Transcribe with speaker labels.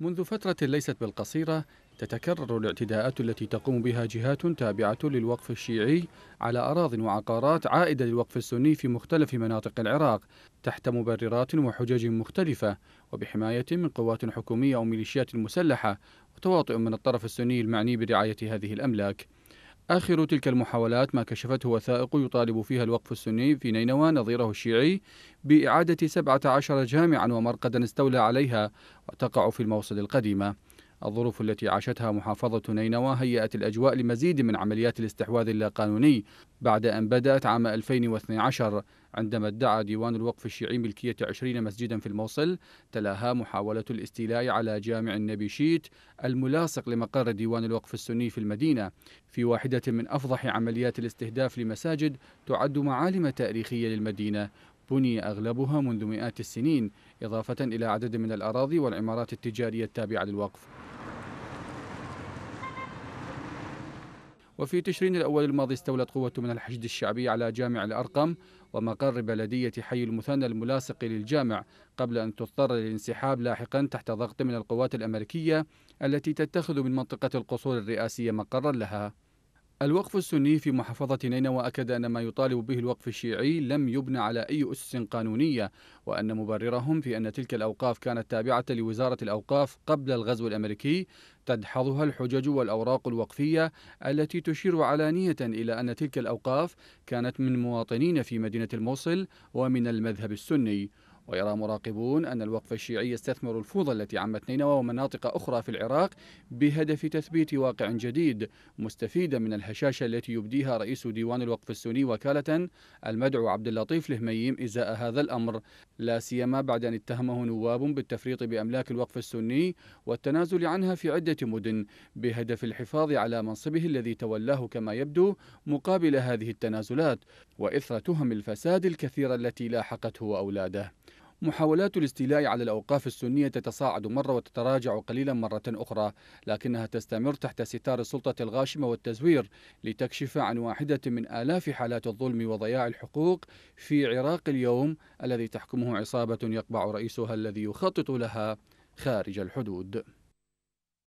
Speaker 1: منذ فترة ليست بالقصيرة تتكرر الاعتداءات التي تقوم بها جهات تابعة للوقف الشيعي على أراض وعقارات عائدة للوقف السني في مختلف مناطق العراق تحت مبررات وحجج مختلفة وبحماية من قوات حكومية أو ميليشيات مسلحة وتواطئ من الطرف السني المعني برعاية هذه الأملاك آخر تلك المحاولات ما كشفته وثائق يطالب فيها الوقف السني في نينوى نظيره الشيعي بإعادة 17 جامعا ومرقدا استولى عليها وتقع في الموصل القديمة الظروف التي عاشتها محافظة نينوى هيأت الأجواء لمزيد من عمليات الاستحواذ اللاقانوني بعد أن بدأت عام 2012 عندما ادعى ديوان الوقف الشيعي ملكية 20 مسجدا في الموصل تلاها محاولة الاستيلاء على جامع النبي شيت الملاصق لمقر ديوان الوقف السني في المدينة في واحدة من أفضح عمليات الاستهداف لمساجد تعد معالم تاريخية للمدينة بني أغلبها منذ مئات السنين إضافة إلى عدد من الأراضي والعمارات التجارية التابعة للوقف وفي تشرين الأول الماضي استولت قوة من الحشد الشعبي على جامع الأرقم ومقر بلدية حي المثنى الملاصق للجامع قبل أن تضطر للانسحاب لاحقا تحت ضغط من القوات الأمريكية التي تتخذ من منطقة القصور الرئاسية مقرا لها الوقف السني في محافظة نينوى أكد أن ما يطالب به الوقف الشيعي لم يبنى على أي أسس قانونية وأن مبررهم في أن تلك الأوقاف كانت تابعة لوزارة الأوقاف قبل الغزو الأمريكي تدحضها الحجج والأوراق الوقفية التي تشير علانية إلى أن تلك الأوقاف كانت من مواطنين في مدينة الموصل ومن المذهب السني ويرى مراقبون أن الوقف الشيعي يستثمر الفوضى التي عمت نينوى ومناطق أخرى في العراق بهدف تثبيت واقع جديد مستفيدا من الهشاشة التي يبديها رئيس ديوان الوقف السني وكالة المدعو عبد اللطيف لهميم إزاء هذا الأمر لا سيما بعد أن اتهمه نواب بالتفريط بأملاك الوقف السني والتنازل عنها في عدة مدن بهدف الحفاظ على منصبه الذي تولاه كما يبدو مقابل هذه التنازلات وإثر تهم الفساد الكثيرة التي لاحقته وأولاده محاولات الاستيلاء على الأوقاف السنية تتصاعد مرة وتتراجع قليلا مرة أخرى لكنها تستمر تحت ستار السلطة الغاشمة والتزوير لتكشف عن واحدة من آلاف حالات الظلم وضياع الحقوق في عراق اليوم الذي تحكمه عصابة يقبع رئيسها الذي يخطط لها خارج الحدود